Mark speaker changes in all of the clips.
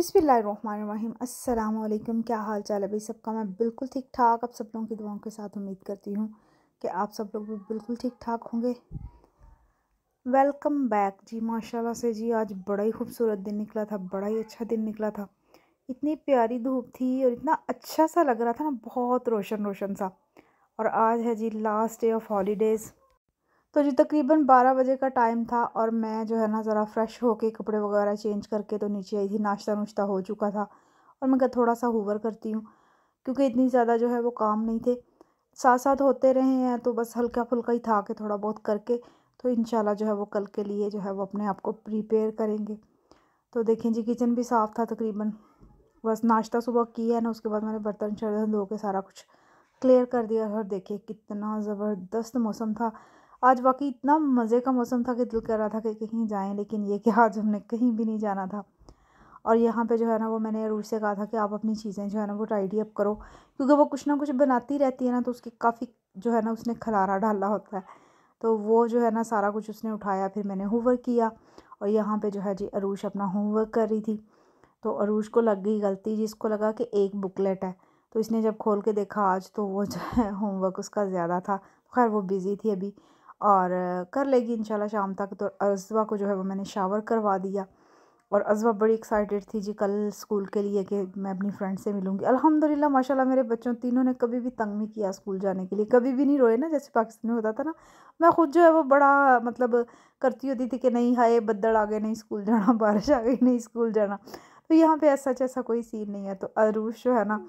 Speaker 1: अस्सलाम अल्लाम क्या हाल चाल है भाई सबका मैं बिल्कुल ठीक ठाक आप सब लोगों की दुआओं के साथ उम्मीद करती हूँ कि आप सब लोग भी बिल्कुल ठीक ठाक होंगे वेलकम बैक जी माशाल्लाह से जी आज बड़ा ही खूबसूरत दिन निकला था बड़ा ही अच्छा दिन निकला था इतनी प्यारी धूप थी और इतना अच्छा सा लग रहा था ना बहुत रोशन रोशन सा और आज है जी लास्ट डे ऑफ हॉलीडेज़ तो जी तकरीबन बारह बजे का टाइम था और मैं जो है ना ज़रा फ्रेश होके कपड़े वगैरह चेंज करके तो नीचे आई थी नाश्ता नुश्ता हो चुका था और मैं थोड़ा सा हुवर करती हूँ क्योंकि इतनी ज़्यादा जो है वो काम नहीं थे साथ साथ होते रहे हैं तो बस हल्का फुल्का ही था के थोड़ा बहुत करके तो इन जो है वो कल के लिए जो है वो अपने आप को प्रिपेयर करेंगे तो देखें जी किचन भी साफ़ था तकरीबन बस नाश्ता सुबह किया है ना उसके बाद मैंने बर्तन शर्तन धो के सारा कुछ क्लियर कर दिया और देखिए कितना ज़बरदस्त मौसम था आज वाकई इतना मज़े का मौसम था कि दिल कर रहा था कि कहीं जाएं लेकिन ये कि आज हमने कहीं भी नहीं जाना था और यहाँ पे जो है ना वो मैंने अरूज से कहा था कि आप अपनी चीज़ें जो है ना वो टाइडी अप करो क्योंकि वो कुछ ना कुछ बनाती रहती है ना तो उसके काफ़ी जो है ना उसने खलारा डाला होता है तो वो जो है ना सारा कुछ उसने उठाया फिर मैंने होमवर्क किया और यहाँ पे जो है जी अरूश अपना होमवर्क कर रही थी तो अरूश को लग गई गलती जिसको लगा कि एक बुकलेट है तो इसने जब खोल के देखा आज तो वो जो है होमवर्क उसका ज़्यादा था खैर वो बिज़ी थी अभी और कर लेगी इंशाल्लाह शाम तक तो अजवा को जो है वो मैंने शावर करवा दिया और अजवा बड़ी एक्साइटेड थी जी कल स्कूल के लिए कि मैं अपनी फ्रेंड से मिलूँगी अल्हम्दुलिल्लाह माशाल्लाह मेरे बच्चों तीनों ने कभी भी तंग नहीं किया स्कूल जाने के लिए कभी भी नहीं रोए ना जैसे पाकिस्तान में होता था ना मैं खुद जो है वो बड़ा मतलब करती होती थी कि नहीं हाय बदल आ गए नहीं स्कूल जाना बारिश आ गई नहीं स्कूल जाना तो यहाँ पर ऐसा जैसा कोई सीन नहीं है तो अरूश जो है ना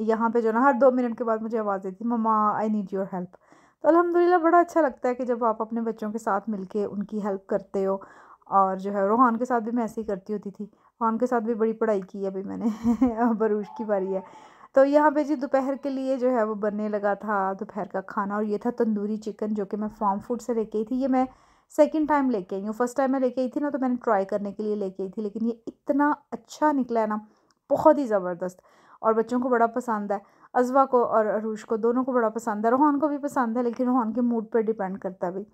Speaker 1: यहाँ पर जो ना हर दो मिनट के बाद मुझे आवाज़ देती mama I need your help तो अलहमदिल्ला बड़ा अच्छा लगता है कि जब आप अपने बच्चों के साथ मिलके उनकी हेल्प करते हो और जो है रोहान के साथ भी मैं ऐसे ही करती होती थी रोहान के साथ भी बड़ी पढ़ाई की है अभी मैंने बरूश की बारी है तो यहाँ पे जी दोपहर के लिए जो है वो बनने लगा था दोपहर का खाना और ये था तंदूरी चिकन जो कि मैं फार्म फूड से लेके आई थी ये मैं सेकेंड टाइम लेके आई हूँ फर्स्ट टाइम मैं लेके आई थी ना तो मैंने ट्राई करने के लिए लेके आई थी लेकिन ये इतना अच्छा निकला है ना बहुत ही ज़बरदस्त और बच्चों को बड़ा पसंद है अजवा को और अरूश को दोनों को बड़ा पसंद है रोहन को भी पसंद है लेकिन रोहन के मूड पर डिपेंड करता भी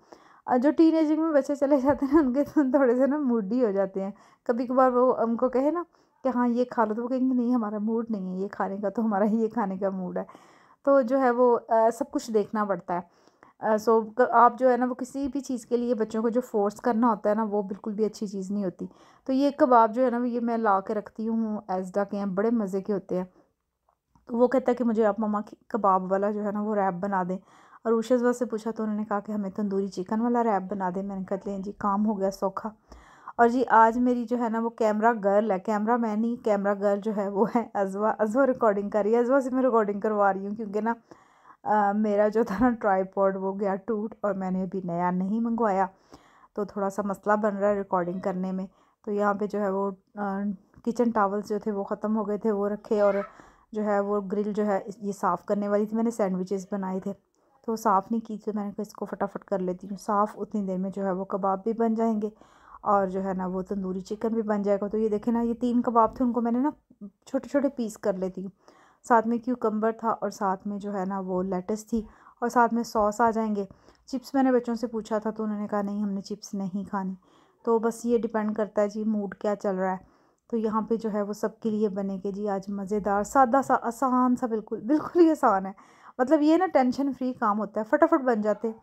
Speaker 1: जो टीन एजिंग में बच्चे चले जाते हैं उनके तो थोड़े से ना मूडी हो जाते हैं कभी कभार वो उनको कहे ना कि हाँ ये खा लो तो वो कहेंगे नहीं हमारा मूड नहीं है ये खाने का तो हमारा ये खाने का मूड है तो जो है वो आ, सब कुछ देखना पड़ता है आ, सो आप जो है ना वो किसी भी चीज़ के लिए बच्चों को जो फोर्स करना होता है ना वो बिल्कुल भी अच्छी चीज़ नहीं होती तो ये कबाब जो है ना ये मैं ला के रखती हूँ एजडा के हैं बड़े मज़े के होते हैं वो कहता कि मुझे आप ममा की कबाब वाला जो है ना वो रैप बना दें और उशज़ से पूछा तो उन्होंने कहा कि हमें तंदूरी चिकन वाला रैप बना दें मैंने कहा हैं जी काम हो गया सौखा और जी आज मेरी जो है ना वो कैमरा गर्ल है कैमरा मैन ही कैमरा गर्ल जो है वो है अजवा अजवा रिकॉर्डिंग कर रही है अजवा से मैं रिकॉर्डिंग करवा रही हूँ क्योंकि ना आ, मेरा जो था ना ट्राईपॉड वो गया टूट और मैंने अभी नया नहीं मंगवाया तो थोड़ा सा मसला बन रहा है रिकॉर्डिंग करने में तो यहाँ पे जो है वो किचन टावल्स जो थे वो ख़त्म हो गए थे वो रखे और जो है वो ग्रिल जो है ये साफ़ करने वाली थी मैंने सैंडविचेस बनाए थे तो साफ़ नहीं की तो मैंने इसको फटाफट कर लेती हूँ साफ़ उतनी देर में जो है वो कबाब भी बन जाएंगे और जो है ना वो तंदूरी चिकन भी बन जाएगा तो ये देखें ना ये तीन कबाब थे उनको मैंने ना छोटे छोटे पीस कर लेती हूँ साथ में क्यूकम्बर था और साथ में जो है ना वो लेटस थी और साथ में सॉस आ जाएंगे चिप्स मैंने बच्चों से पूछा था तो उन्होंने कहा नहीं हमने चिप्स नहीं खानी तो बस ये डिपेंड करता है जी मूड क्या चल रहा है तो यहाँ पे जो है वो सबके लिए बने के जी आज मज़ेदार सादा सा आसान सा बिल्कुल बिल्कुल ही आसान है मतलब ये ना टेंशन फ्री काम होता है फटाफट बन जाते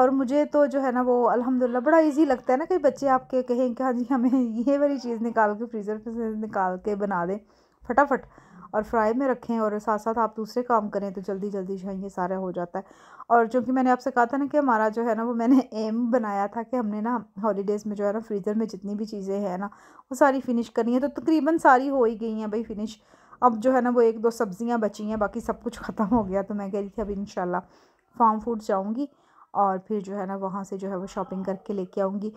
Speaker 1: और मुझे तो जो है ना वो अल्हम्दुलिल्लाह बड़ा इजी लगता है ना कई बच्चे आपके कहें कि हाँ जी हमें ये वाली चीज़ निकाल के फ्रीज़र से निकाल के बना दें फटाफट और फ्राई में रखें और साथ साथ आप दूसरे काम करें तो जल्दी जल्दी जो है ये सारा हो जाता है और चूँकि मैंने आपसे कहा था ना कि हमारा जो है ना वो मैंने एम बनाया था कि हमने ना हॉलीडेज़ में जो है ना फ्रीज़र में जितनी भी चीज़ें हैं ना वो सारी फ़िनिश करनी है तो तकरीबन सारी हो ही गई हैं भाई फ़िनिश अब जो है ना वो एक दो सब्ज़ियाँ बची हैं बाकी सब कुछ ख़त्म हो गया तो मैं कह रही थी अब इन फार्म फूड जाऊँगी और फिर जो है ना वहाँ से जो है वो शॉपिंग करके लेके आऊँगी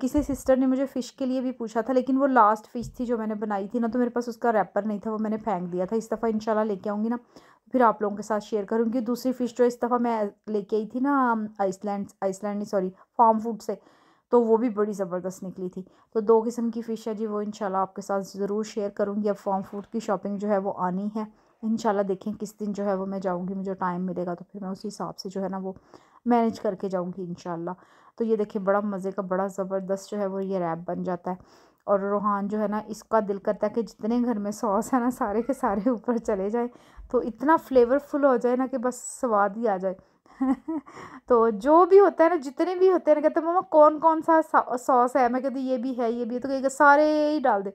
Speaker 1: किसी सिस्टर ने मुझे फ़िश के लिए भी पूछा था लेकिन वो लास्ट फ़िश थी जो मैंने बनाई थी ना तो मेरे पास उसका रैपर नहीं था वो मैंने फेंक दिया था इस दफ़ा इंशाल्लाह लेके आऊँगी ना फिर आप लोगों के साथ शेयर करूँगी दूसरी फ़िश जो इस दफ़ा मैं लेके आई थी ना Iceland Iceland sorry farm food से तो वो भी बड़ी ज़बरदस्त निकली थी तो दो किस्म की फ़िश है जी वो इनशाला आपके साथ ज़रूर शेयर करूँगी अब फार्म फूड की शॉपिंग जो है वो आनी है इनशाला देखें किस दिन जो है वो मैं जाऊँगी मुझे टाइम मिलेगा तो फिर मैं उसी हिसाब से जो है ना वो मैनेज करके जाऊँगी इन तो ये देखिए बड़ा मज़े का बड़ा ज़बरदस्त जो है वो ये रैप बन जाता है और रोहान जो है ना इसका दिल करता है कि जितने घर में सॉस है ना सारे के सारे ऊपर चले जाए तो इतना फ्लेवरफुल हो जाए ना कि बस स्वाद ही आ जाए तो जो भी होता है ना जितने भी होते हैं ना कहते हैं मम्मा कौन कौन सा सॉस है मैं कहती ये भी है ये भी है तो कहेगा सारे ही डाल दे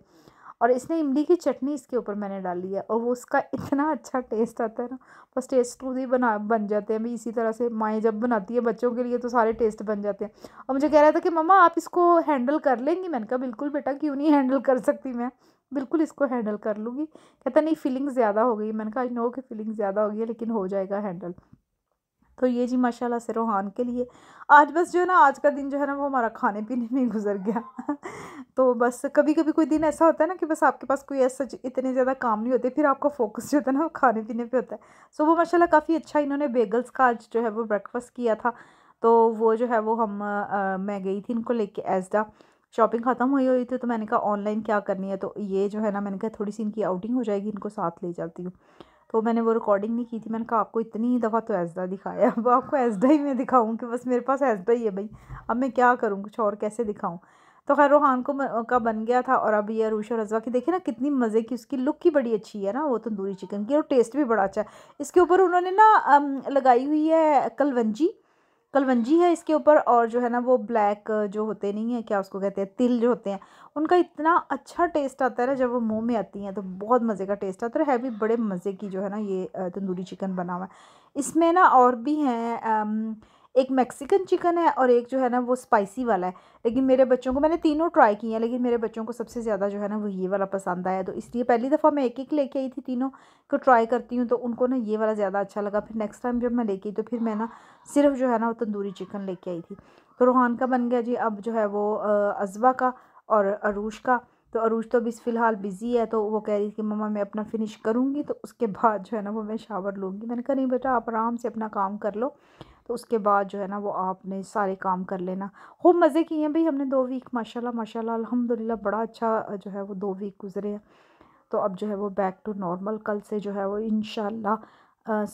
Speaker 1: और इसने इमली की चटनी इसके ऊपर मैंने डाली है और वो उसका इतना अच्छा टेस्ट आता है ना बस टेस्ट खुद ही बना बन जाते हैं अभी इसी तरह से माएँ जब बनाती है बच्चों के लिए तो सारे टेस्ट बन जाते हैं और मुझे कह रहा था कि मम्मा आप इसको हैंडल कर लेंगी मैंने कहा बिल्कुल बेटा क्यों नहीं हैंडल कर सकती मैं बिल्कुल इसको हैंडल कर लूँगी कहता नहीं फीलिंग ज़्यादा हो गई मैंने कहा आई नो कि फीलिंग ज़्यादा हो गई है लेकिन हो जाएगा हैंडल तो ये जी माशाल्लाह से रोहान के लिए आज बस जो है ना आज का दिन जो है ना वो हमारा खाने पीने में गुजर गया तो बस कभी कभी कोई दिन ऐसा होता है ना कि बस आपके पास कोई ऐसा इतने ज़्यादा काम नहीं होते फिर आपका फोकस जो होता है ना वो खाने पीने पे होता है सो वो माशाल्लाह काफ़ी अच्छा इन्होंने बेगल्स का आज जो है वो ब्रेकफास्ट किया था तो वो जो है वो हम आ, मैं गई थी इनको लेके एजडा शॉपिंग ख़त्म हुई हुई थी तो मैंने कहा ऑनलाइन क्या करनी है तो ये जो है ना मैंने कहा थोड़ी सी इनकी आउटिंग हो जाएगी इनको साथ ले जाती हूँ तो मैंने वो रिकॉर्डिंग नहीं की थी मैंने कहा आपको इतनी दफ़ा तो ऐसा दिखाया अब आपको ऐसा ही मैं दिखाऊँ कि बस मेरे पास ऐसा ही है भाई अब मैं क्या करूँ कुछ और कैसे दिखाऊँ तो खैर रूहान को का बन गया था और अब ये अरूश और रजवा की देखिए ना कितनी मज़े की उसकी लुक ही बड़ी अच्छी है ना वो तंदूरी चिकन की और टेस्ट भी बड़ा अच्छा है इसके ऊपर उन्होंने ना लगाई हुई है कलवंजी कलवंजी है इसके ऊपर और जो है ना वो ब्लैक जो होते नहीं है क्या उसको कहते हैं तिल जो होते हैं उनका इतना अच्छा टेस्ट आता है ना जब वो मुंह में आती हैं तो बहुत मज़े का टेस्ट आता है भी बड़े मज़े की जो है ना ये तंदूरी चिकन बना हुआ है इसमें ना और भी हैं एक मैक्सिकन चिकन है और एक जो है ना वो स्पाइसी वाला है लेकिन मेरे बच्चों को मैंने तीनों ट्राई किए हैं लेकिन मेरे बच्चों को सबसे ज़्यादा जो है ना वो ये वाला पसंद आया तो इसलिए पहली दफ़ा मैं एक एक लेके आई थी तीनों को ट्राई करती हूँ तो उनको ना ये वाला ज़्यादा अच्छा लगा फिर नेक्स्ट टाइम जब मैं लेके आई तो फिर मैं ना सिर्फ जो है ना वो तंदूरी चिकन लेके आई थी तो रूहान का बन गया जी अब जो है वो अजवा का और अरूश का तो अरूज तो अभी फ़िलहाल बिज़ी है तो वो कह रही कि मम्मा मैं अपना फिनिश करूँगी तो उसके बाद जो है ना वो मैं शावर लूँगी मैंने कहा नहीं बेटा आप आराम से अपना काम कर लो तो उसके बाद जो है ना वो आपने सारे काम कर लेना खूब मज़े किए हैं भाई हमने दो वीक माशाल्लाह माशाल्लाह अल्हम्दुलिल्लाह बड़ा अच्छा जो है वो दो वीक गुजरे हैं तो अब जो है वो बैक टू नॉर्मल कल से जो है वो इन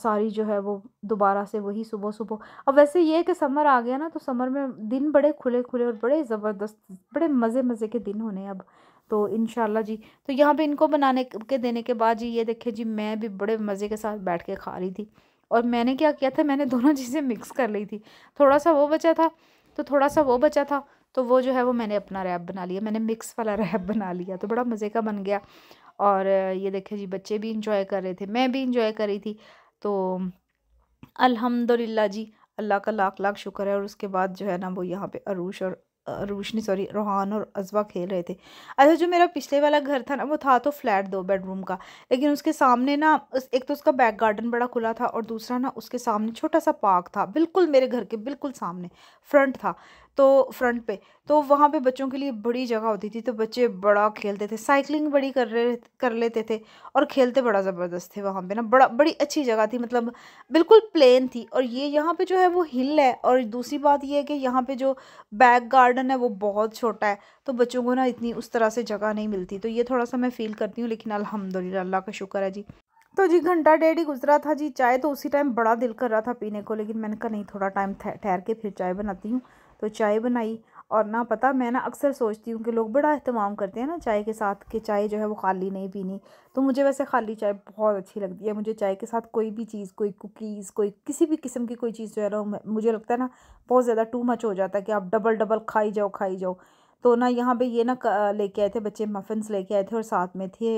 Speaker 1: सारी जो है वो दोबारा से वही सुबह सुबह अब वैसे ये है कि समर आ गया ना तो समर में दिन बड़े खुले खुले और बड़े ज़बरदस्त बड़े मज़े मज़े के दिन होने अब तो इन जी तो यहाँ पे इनको बनाने के देने के बाद जी ये देखे जी मैं भी बड़े मज़े के साथ बैठ के खा रही थी और मैंने क्या किया था मैंने दोनों चीज़ें मिक्स कर ली थी थोड़ा सा वो बचा था तो थोड़ा सा वो बचा था तो वो जो है वो मैंने अपना रैप बना लिया मैंने मिक्स वाला रैप बना लिया तो बड़ा मज़े का बन गया और ये देखे जी बच्चे भी इंजॉय कर रहे थे मैं भी इंजॉय कर रही थी तो अलहमदिल्ला जी अल्लाह का लाख लाख शुक्र है और उसके बाद जो है ना वो यहाँ पे अरूश और रोशनी सॉरी रोहान और अजवा खेल रहे थे अच्छा जो मेरा पिछले वाला घर था ना वो था तो फ्लैट दो बेडरूम का लेकिन उसके सामने ना एक तो उसका बैक गार्डन बड़ा खुला था और दूसरा ना उसके सामने छोटा सा पार्क था बिल्कुल मेरे घर के बिल्कुल सामने फ्रंट था तो फ्रंट पे तो वहाँ पे बच्चों के लिए बड़ी जगह होती थी तो बच्चे बड़ा खेलते थे साइकिलिंग बड़ी कर रहे कर लेते थे और खेलते बड़ा ज़बरदस्त थे वहाँ पे ना बड़ा बड़ी अच्छी जगह थी मतलब बिल्कुल प्लेन थी और ये यहाँ पे जो है वो हिल है और दूसरी बात ये है कि यहाँ पे जो बैक गार्डन है वो बहुत छोटा है तो बच्चों को ना इतनी उस तरह से जगह नहीं मिलती तो ये थोड़ा सा मैं फ़ील करती हूँ लेकिन अलहमदिल्ला अल्लाह का शुक्र है जी तो जी घंटा डेढ़ ही गुजरा था जी चाय तो उसी टाइम बड़ा दिल कर रहा था पीने को लेकिन मैंने कहा नहीं थोड़ा टाइम ठहर के फिर चाय बनाती हूँ तो चाय बनाई और ना पता मैं ना अक्सर सोचती हूँ कि लोग बड़ा अहतमाम करते हैं ना चाय के साथ कि चाय जो है वो खाली नहीं पीनी तो मुझे वैसे खाली चाय बहुत अच्छी लगती है मुझे चाय के साथ कोई भी चीज़ कोई कुकीज़ कोई किसी भी किस्म की कोई चीज़ जो है ना मुझे लगता है ना बहुत ज़्यादा टू मच हो जाता है कि आप डबल डबल खाई जाओ खाई जाओ तो ना यहाँ पर ये ना लेके आए थे बच्चे मफिनस लेके आए थे और साथ में थे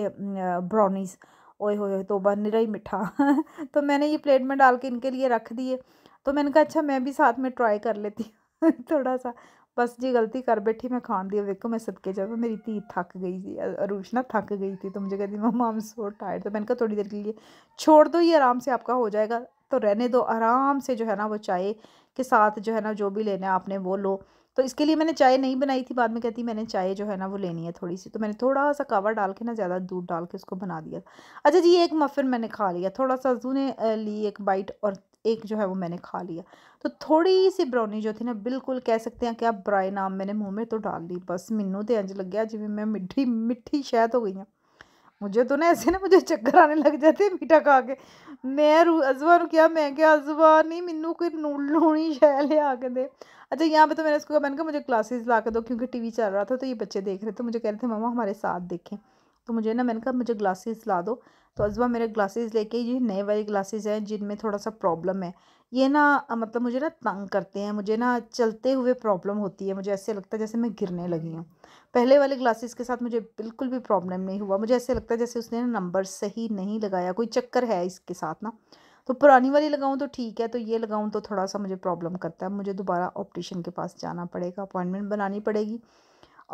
Speaker 1: ब्राउनीज़ ओए हो तो निरा ही मिठा तो मैंने ये प्लेट में डाल के इनके लिए रख दिए तो मैंने कहा अच्छा मैं भी साथ में ट्राई कर लेती हूँ थोड़ा सा बस जी गलती कर बैठी मैं खान दी देखो मैं सदके जाओ मेरी धी थक गई थी अरूश ना थक गई थी तो मुझे कहती मम्मा हम सो टायर्ड तो मैंने कहा थोड़ी देर के लिए छोड़ दो ये आराम से आपका हो जाएगा तो रहने दो आराम से जो है ना वो चाय के साथ जो है ना जो भी लेना है आपने वो लो तो इसके लिए मैंने चाय नहीं बनाई थी बाद में कहती मैंने चाय जो है ना वो लेनी है थोड़ी सी तो मैंने थोड़ा सा कावा डाल के ना ज़्यादा दूध डाल के उसको बना दिया अच्छा जी एक मफ़िन मैंने खा लिया थोड़ा सा जू ने ली एक बाइट और एक जो है वो मैंने खा लिया तो थोड़ी सी ब्राउनी जो थी ना बिल्कुल कह सकते हैं कि आप ब्राई नाम मैंने मुंह में तो डाल ली बस मैनू तो इंज लग गया जिमें मैं मिठी मिठी शहद हो गई हूँ मुझे तो ना ऐसे ना मुझे चक्कर आने लग जाते मीठा खा के मैं रू अजवा क्या मैं क्या अजवा नहीं मैनू कोई नून लूनी शह लिया के दे अच्छा यहाँ पे तो मैंने उसको कहा मैंने कहा मुझे क्लासेस ला के दो क्योंकि टीवी चल रहा था तो ये बच्चे देख रहे थे तो मुझे कह रहे थे मामा हमारे साथ देखें तो मुझे ना मैंने कहा मुझे ग्लासेस ला दो तो अजवा मेरे ग्लासेस लेके ये नए वाले ग्लासेस हैं जिनमें थोड़ा सा प्रॉब्लम है ये ना मतलब मुझे ना तंग करते हैं मुझे ना चलते हुए प्रॉब्लम होती है मुझे ऐसे लगता है जैसे मैं गिरने लगी हूँ पहले वाले ग्लासेस के साथ मुझे बिल्कुल भी प्रॉब्लम नहीं हुआ मुझे ऐसे लगता है जैसे उसने ना नंबर सही नहीं लगाया कोई चक्कर है इसके साथ ना तो पुरानी वाली लगाऊँ तो ठीक है तो ये लगाऊँ तो थोड़ा सा मुझे प्रॉब्लम करता है मुझे दोबारा ऑप्टिशन के पास जाना पड़ेगा अपॉइंटमेंट बनानी पड़ेगी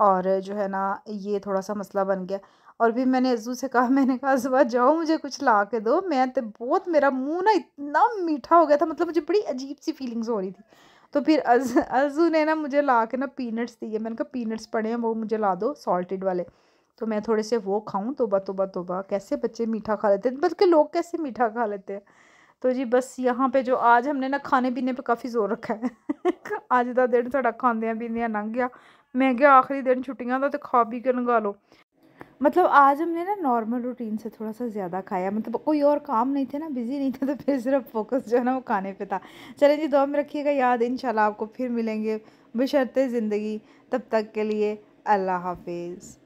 Speaker 1: और जो है ना ये थोड़ा सा मसला बन गया और भी मैंने अज्जू से कहा मैंने कहा सुबह जाओ मुझे कुछ ला के दो मैं तो बहुत मेरा मुंह ना इतना मीठा हो गया था मतलब मुझे बड़ी अजीब सी फीलिंग्स हो रही थी तो फिर अज्जू ने ना मुझे ला के ना पीनट्स दिए मैंने कहा पीनट्स पड़े हैं वो मुझे ला दो सॉल्टेड वाले तो मैं थोड़े से वो खाऊँ तोबा तोबा तोबा कैसे बच्चे मीठा खा लेते हैं बल्कि लोग कैसे मीठा खा लेते हैं तो जी बस यहाँ पे जो आज हमने ना खाने पीने पे काफ़ी जोर रखा है आज का दिन साढ़ा खाद्या पीद्या लंघ गया मैं गया आखिरी दिन ਛੁੱਟੀਆਂ का तो खा ਪੀ ਕੇ लो मतलब आज हमने ना नॉर्मल रूटीन से थोड़ा सा ज़्यादा खाया मतलब कोई और काम नहीं थे ना बिज़ी नहीं थे तो फिर सिर्फ फोकस जो है ना वो खाने पे था चलें जी दुआ में रखिएगा याद इन आपको फिर मिलेंगे बशरते ज़िंदगी तब तक के लिए अल्लाह हाफिज़